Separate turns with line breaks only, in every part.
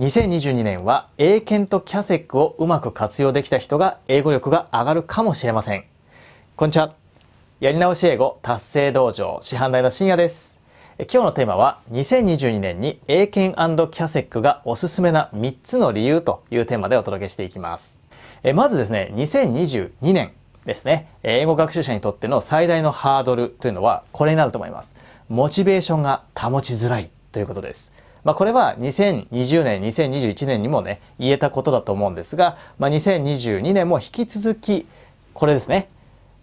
2022年は英検とキャセックをうまく活用できた人が英語力が上がるかもしれません。こんにちは。やり直し英語達成道場師範代の深夜です。今日のテーマは2022年に英検キャセックがおすすめな3つの理由というテーマでお届けしていきます。まずですね、2022年ですね、英語学習者にとっての最大のハードルというのはこれになると思います。モチベーションが保ちづらいということです。まあ、これは2020年2021年にもね言えたことだと思うんですが、まあ、2022年も引き続きこれですね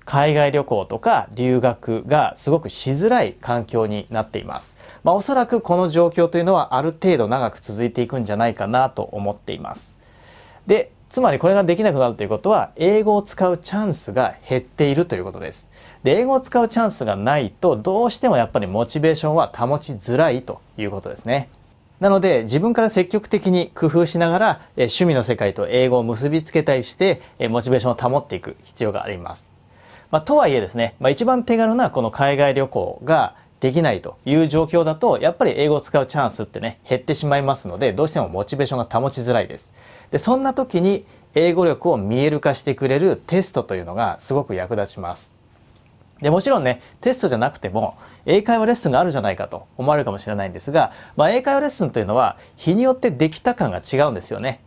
海外旅行とか留学がすごくしづらい環境になっています。まあ、おそらくこの状況というのはある程度長く続いていくんじゃないかなと思っています。で、つまりこれができなくなるということは英語を使うチャンスが減っているということです。で、英語を使うチャンスがないとどうしてもやっぱりモチベーションは保ちづらいということですね。なので自分から積極的に工夫しながら趣味の世界と英語を結びつけたりしてモチベーションを保っていく必要があります。まあ、とはいえですね、まあ、一番手軽なこの海外旅行ができないという状況だとやっぱり英語を使うチャンスってね減ってしまいますのでどうしてもモチベーションが保ちづらいです。でそんな時に英語力を見える化してくれるテストというのがすごく役立ちます。でもちろんねテストじゃなくても英会話レッスンがあるじゃないかと思われるかもしれないんですが、まあ、英会話レッスンというのは日によってできた感が違うんですよね。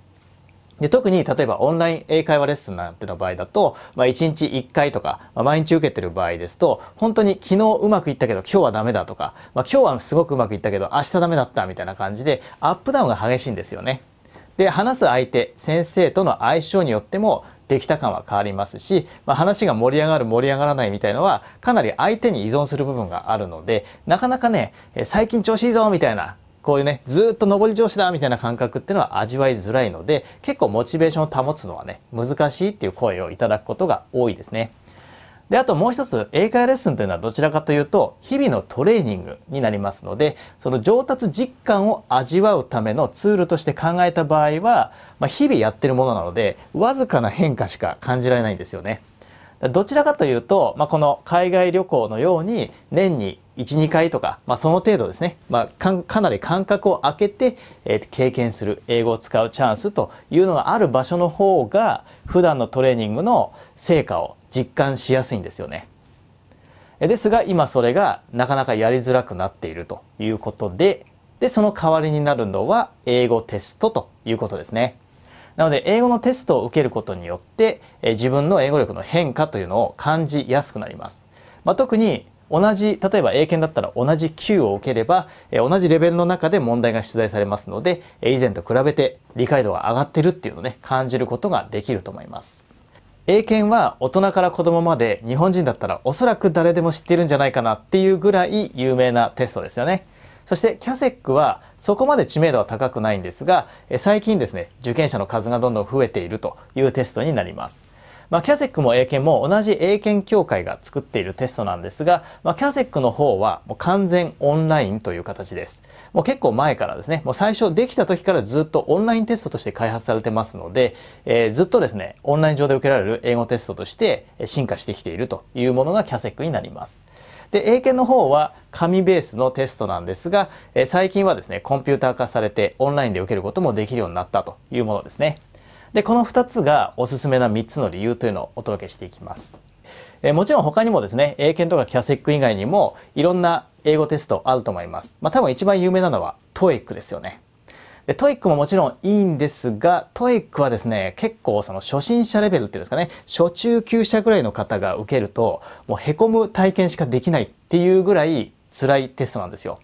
で特に例えばオンライン英会話レッスンなんての場合だと、まあ、1日1回とか、まあ、毎日受けてる場合ですと本当に昨日うまくいったけど今日はダメだとか、まあ、今日はすごくうまくいったけど明日ダメだったみたいな感じでアップダウンが激しいんですよね。で話す相手先生との相性によってもできた感は変わりますし、まあ、話が盛り上がる盛り上がらないみたいのはかなり相手に依存する部分があるのでなかなかね最近調子いいぞみたいなこういうね、ずっと上り調子だみたいな感覚っていうのは味わいづらいので、結構モチベーションを保つのはね、難しいっていう声をいただくことが多いですね。で、あともう一つ、英会話レッスンというのはどちらかというと、日々のトレーニングになりますので、その上達実感を味わうためのツールとして考えた場合は、まあ、日々やってるものなので、わずかな変化しか感じられないんですよね。どちらかというと、まあ、この海外旅行のように年に1、2回とか、まあ、その程度ですね、まあか、かなり間隔を空けて、えー、経験する、英語を使うチャンスというのがある場所の方が、普段のトレーニングの成果を実感しやすいんですよね。ですが今それがなかなかやりづらくなっているということで、で、その代わりになるのは英語テストということですね。なので英語のテストを受けることによって、え自分の英語力の変化というのを感じやすくなります。まあ、特に同じ例えば英検だったら同じ Q を受ければ、え同じレベルの中で問題が出題されますので、え以前と比べて理解度が上がってるっていうのをね感じることができると思います。英検は大人から子供まで日本人だったらおそらく誰でも知っているんじゃないかなっていうぐらい有名なテストですよね。そしてキャセックはそこまで知名度は高くないんですが最近ですね受験者の数がどんどん増えているというテストになります。まあ、キャセックも英検も同じ英検協会が作っているテストなんですが、まあ、キャセックの方はもう完全オンラインという形です。もう結構前からですね、もう最初できた時からずっとオンラインテストとして開発されてますので、えー、ずっとですね、オンライン上で受けられる英語テストとして進化してきているというものがキャセックになります。で、英検の方は紙ベースのテストなんですが、えー、最近はですね、コンピューター化されてオンラインで受けることもできるようになったというものですね。でこの2つがおすすめな3つの理由というのをお届けしていきます。えもちろん他にもですね、英検とかキャセック以外にもいろんな英語テストあると思います。まあ多分一番有名なのはト o ックですよね。で、トイックももちろんいいんですが、トイックはですね、結構その初心者レベルっていうんですかね、初中級者ぐらいの方が受けると、もうへこむ体験しかできないっていうぐらい辛いテストなんですよ。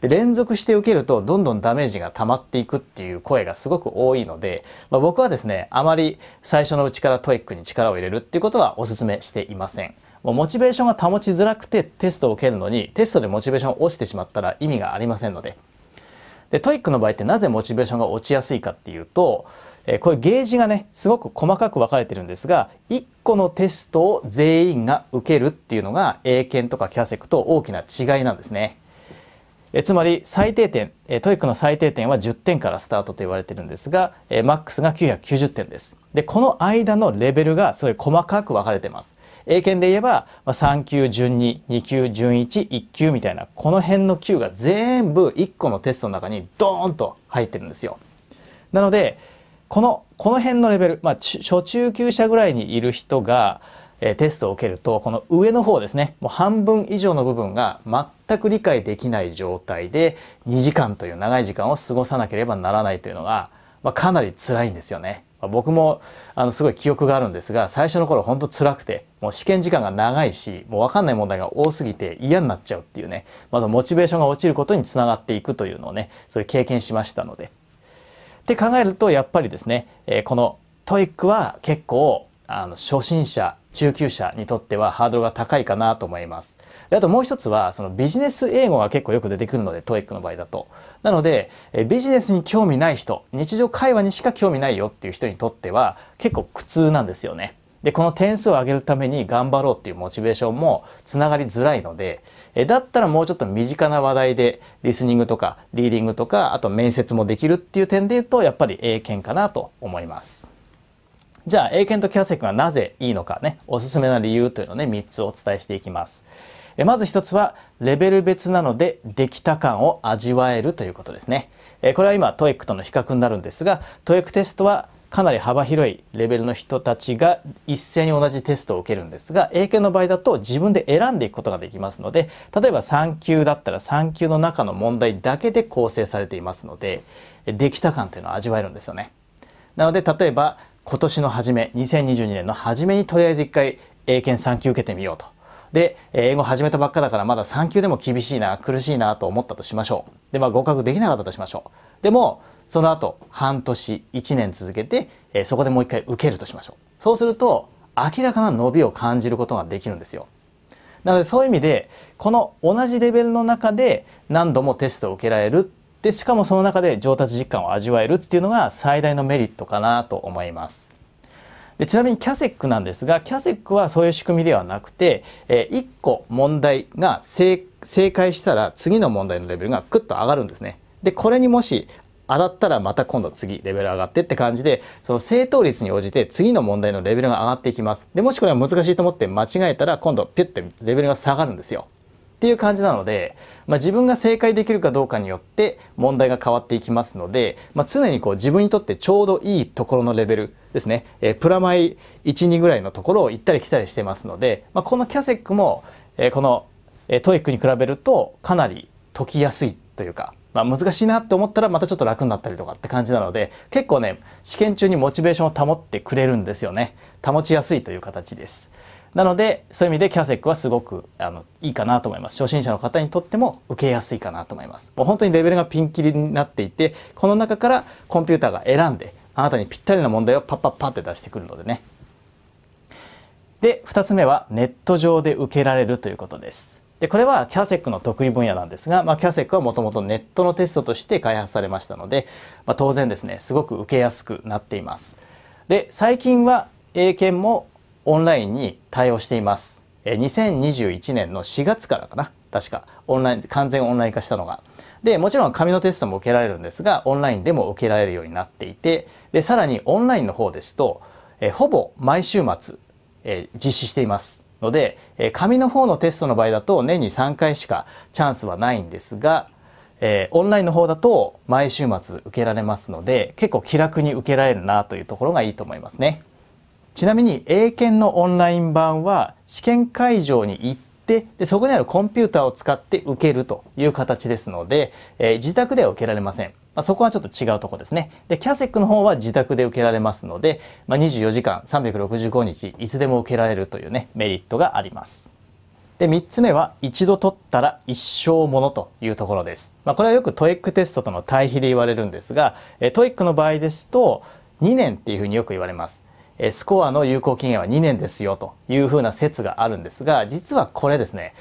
で連続して受けるとどんどんダメージが溜まっていくっていう声がすごく多いので、まあ、僕はですねあまり最初のうちからトイックに力を入れるっていうことはお勧めしていません。モチベーションが保ちづらくてテストを受けるのにテストでモチベーション落ちてしまったら意味がありませんのででトイックの場合ってなぜモチベーションが落ちやすいかっていうと、えー、こういうゲージがねすごく細かく分かれてるんですが1個のテストを全員が受けるっていうのが英検とかキャセクと大きな違いなんですね。えつまり最低点、えトイックの最低点は10点からスタートと言われてるんですが、えマックスが990点です。で、この間のレベルがすごい細かく分かれてます。英検で言えば、ま3級順2、2級順1、1級みたいな、この辺の級が全部1個のテストの中にドーンと入ってるんですよ。なので、この、この辺のレベル、まあ、初中級者ぐらいにいる人が、えテストを受けるとこの上の方ですねもう半分以上の部分が全く理解できない状態で2時間という長い時間を過ごさなければならないというのが、まあ、かなり辛いんですよね。まあ、僕もあのすごい記憶があるんですが最初の頃本当辛くてもう試験時間が長いしもう分かんない問題が多すぎて嫌になっちゃうっていうねまずモチベーションが落ちることにつながっていくというのをねそういう経験しましたので。って考えるとやっぱりですね、えー、このトイックは結構あの初心者中級者にとってはハードルが高いかなと思いますであともう一つはそのビジネス英語が結構よく出てくるので TOEIC の場合だとなのでビジネスに興味ない人日常会話にしか興味ないよっていう人にとっては結構苦痛なんですよねでこの点数を上げるために頑張ろうっていうモチベーションもつながりづらいのでえだったらもうちょっと身近な話題でリスニングとかリーディングとかあと面接もできるっていう点で言うとやっぱり英検かなと思います。じゃあ、英検とキャセ君はなぜいいのかね、おすすめな理由というのをね、3つお伝えしていきます。えまず1つは、レベル別なので、できた感を味わえるということですね。えこれは今、トエックとの比較になるんですが、トエックテストはかなり幅広いレベルの人たちが一斉に同じテストを受けるんですが英検の場合だと自分で選んでいくことができますので例えば3級だったら3級の中の問題だけで構成されていますのでできた感というのを味わえるんですよね。なので例えば今年の初め、2022年の初めにとりあえず1回英検3級受けてみようと。で、英語始めたばっかだからまだ3級でも厳しいな、苦しいなと思ったとしましょう。で、まあ合格できなかったとしましょう。でも、その後、半年、1年続けて、えそこでもう一回受けるとしましょう。そうすると、明らかな伸びを感じることができるんですよ。なのでそういう意味でこの同じレベルの中で何度もテストを受けられるでしかもその中で上達実感を味わえるっていうのが最大のメリットかなと思います。でちなみにキャセックなんですがキャセックはそういう仕組みではなくて、え1個問題が正解したら次の問題のレベルがクッと上がるんですね。でこれにもし当たったらまた今度次レベル上がってって感じでその正答率に応じて次の問題のレベルが上がっていきます。でもしこれは難しいと思って間違えたら今度ピュッてレベルが下がるんですよ。っていう感じなので、まあ、自分が正解できるかどうかによって問題が変わっていきますので、まあ、常にこう自分にとってちょうどいいところのレベルですね、えー、プラマイ12ぐらいのところを行ったり来たりしてますので、まあ、このキャセックも、えー、この、えー、トイックに比べるとかなり解きやすいというか、まあ、難しいなって思ったらまたちょっと楽になったりとかって感じなので結構ね試験中にモチベーションを保ってくれるんですよね保ちやすいという形です。なのでそういう意味でキャセックはすごくあのいいかなと思います初心者の方にとっても受けやすいかなと思いますもう本当にレベルがピンキリになっていてこの中からコンピューターが選んであなたにぴったりな問題をパッパッパって出してくるのでねで2つ目はネット上で受けられるということですでこれはキャセックの得意分野なんですが、まあ、CASEC はもともとネットのテストとして開発されましたので、まあ、当然ですねすごく受けやすくなっています。で最近は英検もオンラインに対応しています。2021年の4月からかな確かオンライン完全オンライン化したのが。でもちろん紙のテストも受けられるんですがオンラインでも受けられるようになっていてでさらにオンラインの方ですと、えほぼ毎週末、え実施しています。ので、え紙の方のテストの場合だと年に3回しかチャンスはないんですが、えオンラインの方だと毎週末受けられますので結構気楽に受けられるなというところがいいと思いますね。ちなみに英検のオンライン版は試験会場に行ってでそこにあるコンピューターを使って受けるという形ですので、えー、自宅では受けられません。まあ、そこはちょっと違うとこですね。で、キャセックの方は自宅で受けられますので、まあ、24時間365日いつでも受けられるというね、メリットがあります。で、3つ目は、一度取ったら一生ものというところです。まあ、これはよくトイックテストとの対比で言われるんですが、えトイックの場合ですと、2年っていうふうによく言われます。スコアの有効期限は2年ですよというふうな説があるんですが実はこれですね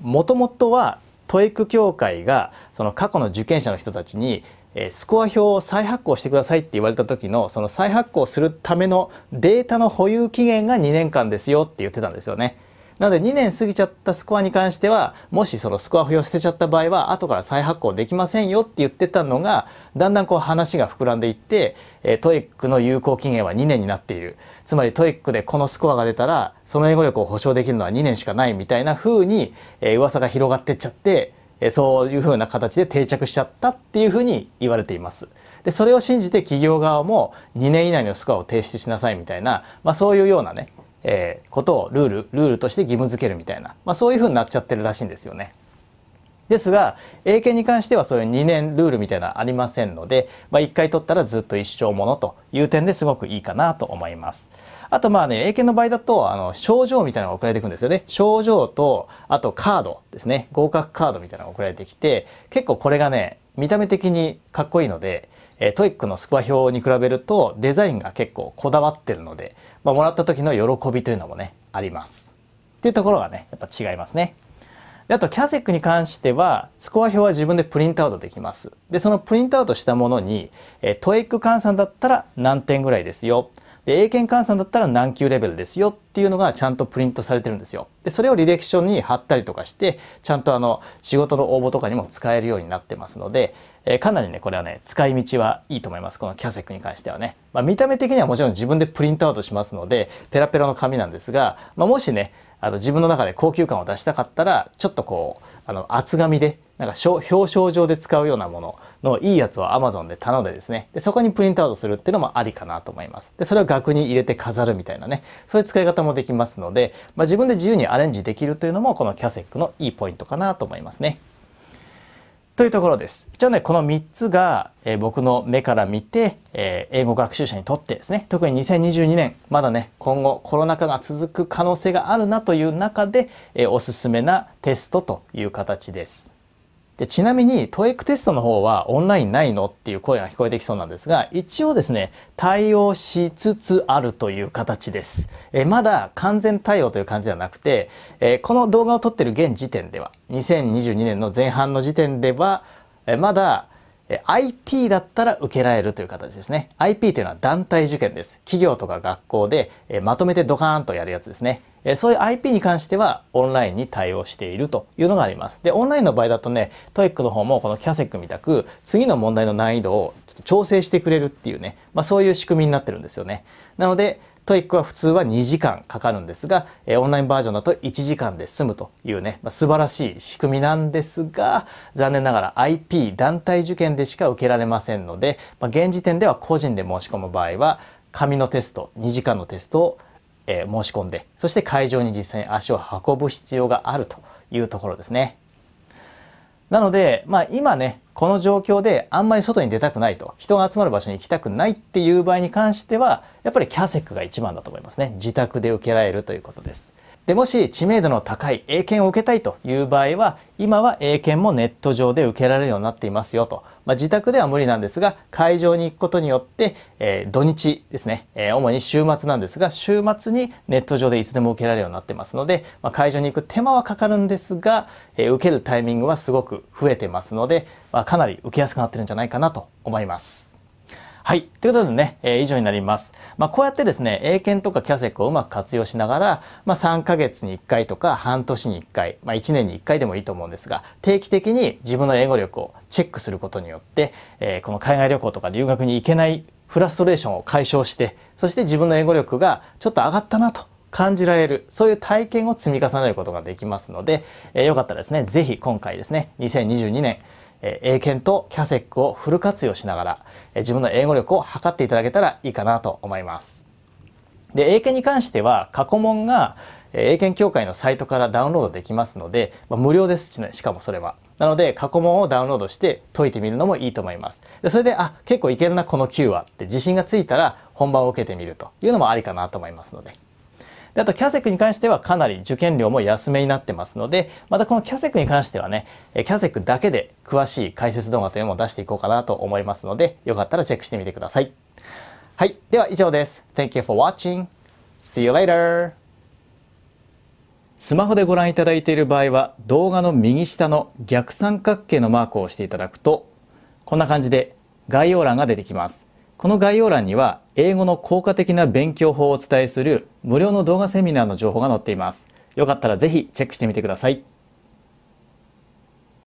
もともとは TOEIC 協会がその過去の受験者の人たちにスコア表を再発行してくださいって言われた時のその再発行するためのデータの保有期限が2年間ですよって言ってたんですよね。なので2年過ぎちゃったスコアに関してはもしそのスコア付与捨てちゃった場合は後から再発行できませんよって言ってたのがだんだんこう話が膨らんでいって、えー、トイックの有効期限は2年になっているつまりトイックでこのスコアが出たらその英語力を保証できるのは2年しかないみたいな風に、えー、噂が広がってっちゃってそういうふな形で定着しちゃったっていうふに言われています。でそれを信じて企業側も2年以内のスコアを提出しなさいみたいな、まあ、そういうようなねえー、ことをルールルールとして義務付けるみたいな、まあ、そういうふうになっちゃってるらしいんですよね。ですが英検に関してはそういう2年ルールみたいなのありませんので、まあ、1回取ったらずっと一生ものという点ですごくいいかなと思います。あとまあね、英検の場合だと、あの、症状みたいなのが送られてくるんですよね。症状と、あとカードですね。合格カードみたいなのが送られてきて、結構これがね、見た目的にかっこいいので、えトイックのスコア表に比べるとデザインが結構こだわってるので、まあ、もらった時の喜びというのもねありますっていうところがねやっぱ違いますねであとキャセックに関してはスコア表は自分でプリントアウトできますでそのプリントアウトしたものに、えー、トイック換算だったら何点ぐらいですよで英検換算だったら何級レベルですよっていうのがちゃんとプリントされてるんですよ。で、それを履歴書に貼ったりとかして、ちゃんとあの、仕事の応募とかにも使えるようになってますので、えー、かなりね、これはね、使い道はいいと思います。このキャセックに関してはね。まあ、見た目的にはもちろん自分でプリントアウトしますので、ペラペラの紙なんですが、まあ、もしね、あの自分の中で高級感を出したかったらちょっとこうあの厚紙でなんか表彰状で使うようなもののいいやつを Amazon で頼んでですねでそこにプリントアウトするっていうのもありかなと思いますでそれを額に入れて飾るみたいなねそういう使い方方もできますので、まあ、自分で自由にアレンジできるというのもこのキャセックのいいポイントかなと思いますね。というところです。一応ね、この3つが、えー、僕の目から見て、えー、英語学習者にとってですね、特に2022年、まだね、今後コロナ禍が続く可能性があるなという中で、えー、おすすめなテストという形です。でちなみに TOEIC テストの方はオンラインないのっていう声が聞こえてきそうなんですが一応ですね対応しつつあるという形ですえまだ完全対応という感じではなくてえこの動画を撮ってる現時点では2022年の前半の時点ではえまだ IP だったら受けられるという形ですね IP というのは団体受験です企業とか学校でえまとめてドカーンとやるやつですねえそういう IP に関してはオンラインに対応しているというのがあります。で、オンラインの場合だとね、トイックの方もこのキャセックみたく次の問題の難易度をちょっと調整してくれるっていうね、まあ、そういう仕組みになってるんですよね。なので、トイックは普通は2時間かかるんですが、えオンラインバージョンだと1時間で済むというね、まあ、素晴らしい仕組みなんですが、残念ながら IP 団体受験でしか受けられませんので、まあ、現時点では個人で申し込む場合は、紙のテスト、2時間のテストをえ申し込んでそして会場に実際に足を運ぶ必要があるというところですね。なので、まあ、今ねこの状況であんまり外に出たくないと人が集まる場所に行きたくないっていう場合に関してはやっぱりキャセックが一番だと思いますね自宅で受けられるということです。でもし知名度の高い英検を受けたいという場合は今は英検もネット上で受けられるようになっていますよと、まあ、自宅では無理なんですが会場に行くことによって、えー、土日ですね、えー、主に週末なんですが週末にネット上でいつでも受けられるようになってますので、まあ、会場に行く手間はかかるんですが、えー、受けるタイミングはすごく増えてますので、まあ、かなり受けやすくなってるんじゃないかなと思います。はい。ということでね、えー、以上になります。まあ、こうやってですね、英検とかキャセックをうまく活用しながら、まあ、3ヶ月に1回とか半年に1回、まあ、1年に1回でもいいと思うんですが、定期的に自分の英語力をチェックすることによって、えー、この海外旅行とか留学に行けないフラストレーションを解消して、そして自分の英語力がちょっと上がったなと感じられる、そういう体験を積み重ねることができますので、えー、よかったらですね、是非今回ですね、2022年、英検とキャセックをフル活用しながら自分の英語力を測っていただけたらいいかなと思います。で英検に関しては過去問が英検協会のサイトからダウンロードできますので、まあ、無料ですし,、ね、しかもそれは。なので過去問をダウンロードして解いてみるのもいいと思います。でそれで、あ、結構いけるな、この9はって自信がついたら本番を受けてみるというのもありかなと思いますので。であと、キャセックに関してはかなり受験料も安めになってますので、またこのキャセックに関してはね、キャセックだけで詳しい解説動画というのも出していこうかなと思いますので、よかったらチェックしてみてください。はい、では以上です。Thank you for watching. See you later. スマホでご覧いただいている場合は動画の右下の逆三角形のマークを押していただくとこんな感じで概要欄が出てきます。この概要欄には英語の効果的な勉強法をお伝えする無料の動画セミナーの情報が載っています。よかったらぜひチェックしてみてください。